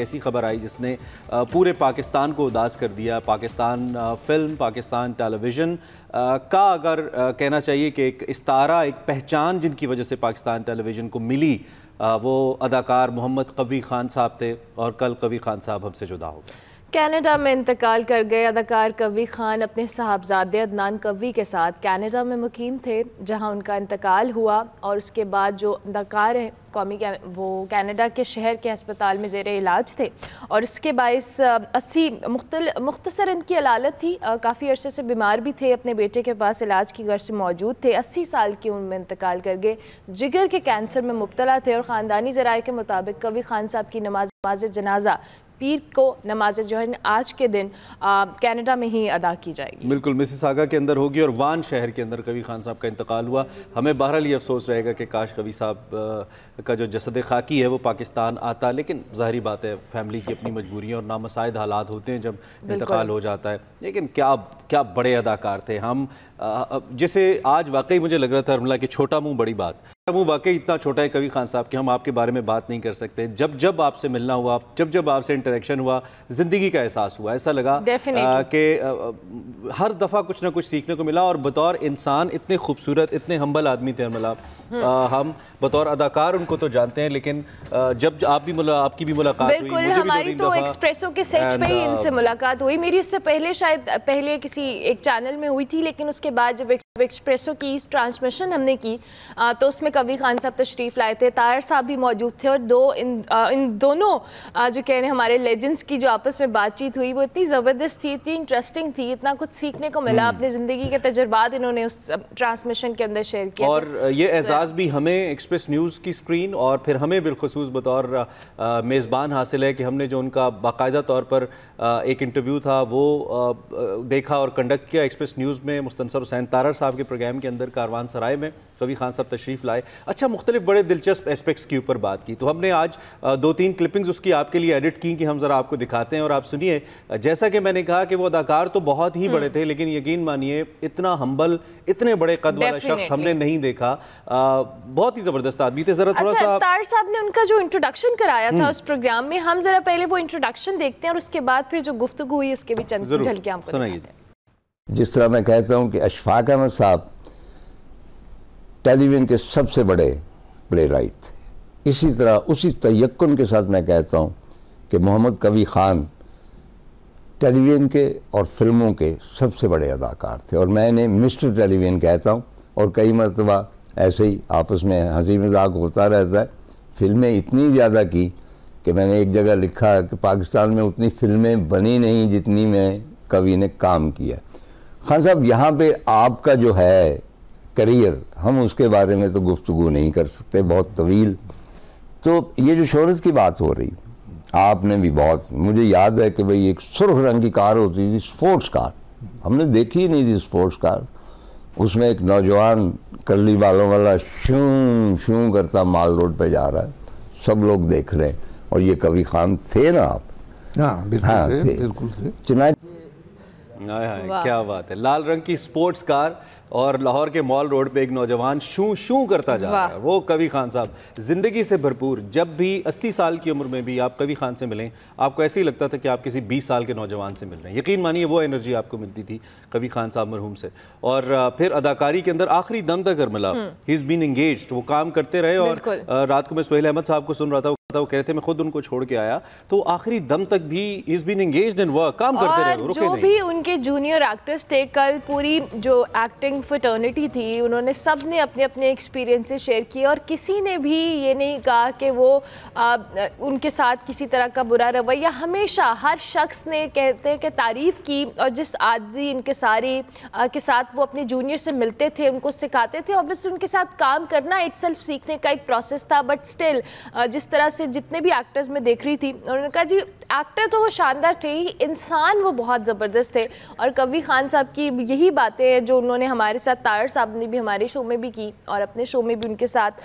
ऐसी खबर आई जिसने पूरे पाकिस्तान को उदास कर दिया पाकिस्तान फिल्म पाकिस्तान टेलीविज़न का अगर कहना चाहिए कि एक इस्तारा एक पहचान जिनकी वजह से पाकिस्तान टेलीविज़न को मिली वो अदाकार मोहम्मद कवी ख़ान साहब थे और कल कवी ख़ान साहब हमसे जुदा हो गए कनाडा में इंतकाल कर गए अदाकार कवी खान अपने साहबजादे अदनान कवी के साथ कनाडा में मुकीम थे जहां उनका इंतकाल हुआ और उसके बाद जो अदाकार हैं कौमी वो कनाडा के शहर के अस्पताल में जेर इलाज थे और इसके बायस अस्सी मुख्तल मुख्तसर इनकी अलालत थी काफ़ी अरसे से बीमार भी थे अपने बेटे के पास इलाज की गर्ज से मौजूद थे अस्सी साल की उम्र में इंतकाल कर गए जिगर के कैंसर में मुबतला थे और ख़ानदानी जराए के मुताबिक कवी खान साहब की नमाज नमाज जनाजा पीर को नमाज है आज के दिन कनाडा में ही अदा की जाएगी बिल्कुल मिसी सागा के अंदर होगी और वान शहर के अंदर कवि खान साहब का इंतकाल हुआ हमें बहरहाल ये अफसोस रहेगा कि काश कवि साहब का जो जसद खाकी है वो पाकिस्तान आता लेकिन ज़ाहरी बात है फैमिली की अपनी मजबूरियाँ और नामसाइद हालात होते हैं जब इंतकाल हो जाता है लेकिन क्या क्या बड़े अदाकार थे हम जैसे आज वाकई मुझे लग रहा था अरमला कि छोटा मुंह बड़ी बात मुंह वाकई इतना छोटा है कवि खान साहब कि हम आपके बारे में बात नहीं कर सकते जब जब आपसे मिलना हुआ जब जब आपसे इंटरेक्शन हुआ ज़िंदगी का एहसास हुआ ऐसा लगा कि हर दफ़ा कुछ ना कुछ सीखने को मिला और बतौर इंसान इतने खूबसूरत इतने हम्बल आदमी थे अरमला हम बतौर अदाकार उनको तो जानते हैं लेकिन जब आप भी आपकी भी मुलाकात बिल्कुल तो हमारी तो के सेट ही इनसे मुलाकात हुई मेरी इससे पहले शायद पहले किसी एक चैनल में हुई थी लेकिन उसके possibilidade एक्सप्रेसो की ट्रांसमिशन हमने की आ, तो उसमें कवि खान साहब तशरीफ़ लाए थे तायर साहब भी मौजूद थे और दो इन आ, इन दोनों आ, जो कह रहे हैं हमारे लेजेंड्स की जो आपस में बातचीत हुई वो इतनी ज़बरदस्त थी इतनी इंटरेस्टिंग थी इतना कुछ सीखने को मिला हम्म। अपनी ज़िंदगी के तजर्बात इन्होंने उस ट्रांसमिशन के अंदर शेयर किया और ये एजाज़ भी हमें एक्सप्रेस न्यूज़ की स्क्रीन और फिर हमें बिलखसूस बतौर मेज़बान हासिल है कि हमने जो उनका बाकायदा तौर पर एक इंटरव्यू था वो देखा और कंडक्ट किया एक्सप्रेस न्यूज़ में मुस्तनसर हुसैन तारा साहब के प्रोग्राम के अंदर कारवान सराय में कभी खान साहब तशरीफ़ लाए अच्छा मुख्तलिफ बड़े दिलचस्प एस्पेक्ट्स के ऊपर बात की तो हमने आज दो तीन क्लिपिंग्स उसकी आपके लिए एडिट की कि हम ज़रा आपको दिखाते हैं और आप सुनिए जैसा कि मैंने कहा कि वो अदाकार तो बहुत ही बड़े हम्म। थे लेकिन यकीन मानिए इतना हम्बल इतने बड़े कद वाला शख्स हमने नहीं देखा बहुत ही ज़बरदस्त आदमी थे ज़रा थोड़ा अच्छा, सा तार साहब ने उनका जो इंट्रोडक्शन कराया था हम्म। उस प्रोग्राम में हम ज़रा पहले वो इंट्रोडक्शन देखते हैं और उसके बाद फिर जो गुफ्तु हुई उसके भी चंद झलके सुनाइए जिस तरह मैं कहता हूँ कि अशफाक अहमद साहब टेलीविज़न के सबसे बड़े प्ले राइट थे इसी तरह उसी तयक्न के साथ मैं कहता हूँ कि मोहम्मद कवी ख़ान टेलीविज़न के और फिल्मों के सबसे बड़े अदाकार थे और मैं इन्हें मिस्टर टेलीविज़न कहता हूँ और कई मरतबा ऐसे ही आपस में हंसी मजाक होता रहता है फिल्में इतनी ज़्यादा की कि मैंने एक जगह लिखा कि पाकिस्तान में उतनी फिल्में बनी नहीं जितनी मैं कवि ने काम किया खान साहब यहाँ पे आपका जो है करियर हम उसके बारे में तो गुफ्तु नहीं कर सकते बहुत तवील तो ये जो शहरत की बात हो रही आपने भी बहुत मुझे याद है कि भाई एक सुरख रंग की कार होती थी स्पोर्ट्स कार हमने देखी ही नहीं थी स्पोर्ट्स कार उसमें एक नौजवान कल्ली बालों वाला शूं शूं करता माल रोड पे जा रहा है सब लोग देख रहे हैं और ये कवि खान थे ना आप हाँ बिल्कुल हाँ, थे, थे। बिल्कुल थे हाय हाँ, क्या बात है लाल रंग की स्पोर्ट्स कार और लाहौर के मॉल रोड पे एक नौजवान शू शू करता जा रहा है वो कवि खान साहब ज़िंदगी से भरपूर जब भी अस्सी साल की उम्र में भी आप कवि खान से मिलें आपको ऐसे ही लगता था कि आप किसी बीस साल के नौजवान से मिल रहे हैं यकीन मानिए वो एनर्जी आपको मिलती थी कवि खान साहब मरहूम से और फिर अदाकारी के अंदर आखिरी दम तक मिला ही इज़ बीन इंगेज वो काम करते रहे और रात को मैं सुहेल अहमद साहब को सुन रहा था था वो कह रहे थे मैं खुद उनको छोड़ के आया तो आखिरी दम तक भी is been engaged in work काम करते रहे रुके जो नहीं। भी उनके जूनियर एक्टर्स थे कल पूरी जो एक्टिंग फटर्निटी थी उन्होंने सब ने अपने अपने एक्सपीरियंसेस शेयर किए और किसी ने भी ये नहीं कहा कि वो आ, उनके साथ किसी तरह का बुरा रवैया हमेशा हर शख्स ने कहते हैं कि तारीफ़ की और जिस आदजी इनके सारी आ, के साथ वो अपने जूनियर से मिलते थे उनको सिखाते थे ऑब्वियसली उनके साथ काम करना इट्सल्फ सीखने का एक प्रोसेस था बट स्टिल जिस तरह से से जितने भी एक्टर्स में देख रही थी उन्होंने कहा जी एक्टर तो वो शानदार थे ही इंसान वो बहुत ज़बरदस्त थे और कवि खान साहब की यही बातें हैं जो उन्होंने हमारे साथ तार साहब ने भी हमारे शो में भी की और अपने शो में भी उनके साथ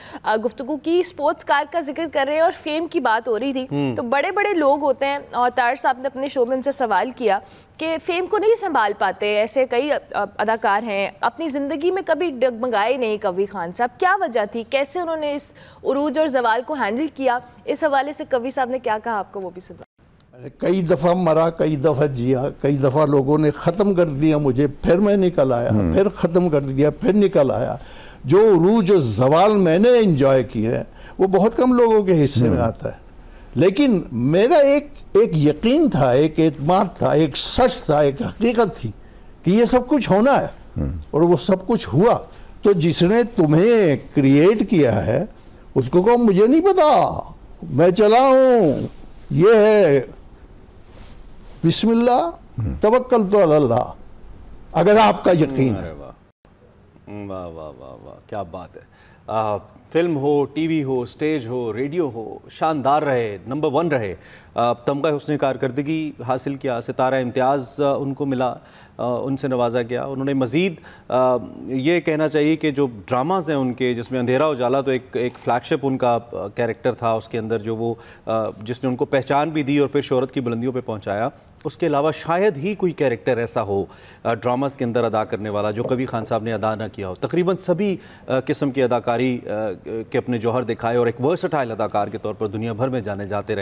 गुफ्तु की स्पोर्ट्स कार का जिक्र कर रहे हैं और फेम की बात हो रही थी हम्म। तो बड़े बड़े लोग होते हैं और तार साहब ने अपने शो में उनसे सवाल किया कि फेम को नहीं संभाल पाते ऐसे कई अदाकार हैं अपनी ज़िंदगी में कभी डगमगाए नहीं कवि खान साहब क्या वजह थी कैसे उन्होंने इस उरूज और जवाल को हैंडल किया इस हवाले से कवि साहब ने क्या कहा आपको वो भी सुना अरे कई दफ़ा मरा कई दफ़ा जिया कई दफ़ा लोगों ने ख़त्म कर दिया मुझे फिर मैं निकल आया हम्म। फिर ख़त्म कर दिया फिर निकल आया जो रू जो जवाल मैंने इंजॉय किए हैं वो बहुत कम लोगों के हिस्से में हम्म। आता है लेकिन मेरा एक एक यकीन था एक एतमाद था एक सच था एक हकीकत थी कि ये सब कुछ होना है हम्म। और वो सब कुछ हुआ तो जिसने तुम्हें क्रिएट किया है उसको कहो मुझे नहीं पता मैं चला हूं ये है बिस्मिल्ला तवक्कल तो अल्लाह अगर आपका यकीन है वाह वाह वाह वाह क्या बात है फिल्म हो टीवी हो स्टेज हो रेडियो हो शानदार रहे नंबर वन रहे तमगा उसने कारकर्दगी हासिल किया सितारा इम्तियाज़ उनको मिला उनसे नवाजा गया उन्होंने मज़ीद ये कहना चाहिए कि जो ड्रामाज़ हैं उनके जिसमें अंधेरा उजाला तो एक एक फ्लैगशिप उनका कैरेक्टर था उसके अंदर जो वो जिसने उनको पहचान भी दी और फिर शहरत की बुलंदियों पर पहुँचाया उसके अलावा शायद ही कोई कैरेक्टर ऐसा हो ड्रामाज़ के अंदर अदा करने वाला जो कवि खान साहब ने अदा ना किया हो तकरीबन सभी किस्म की अदाकारी के अपने जौहर दिखाए और एक वर्सटाइल अदाकार के तौर पर दुनिया भर में जाने जाते रहे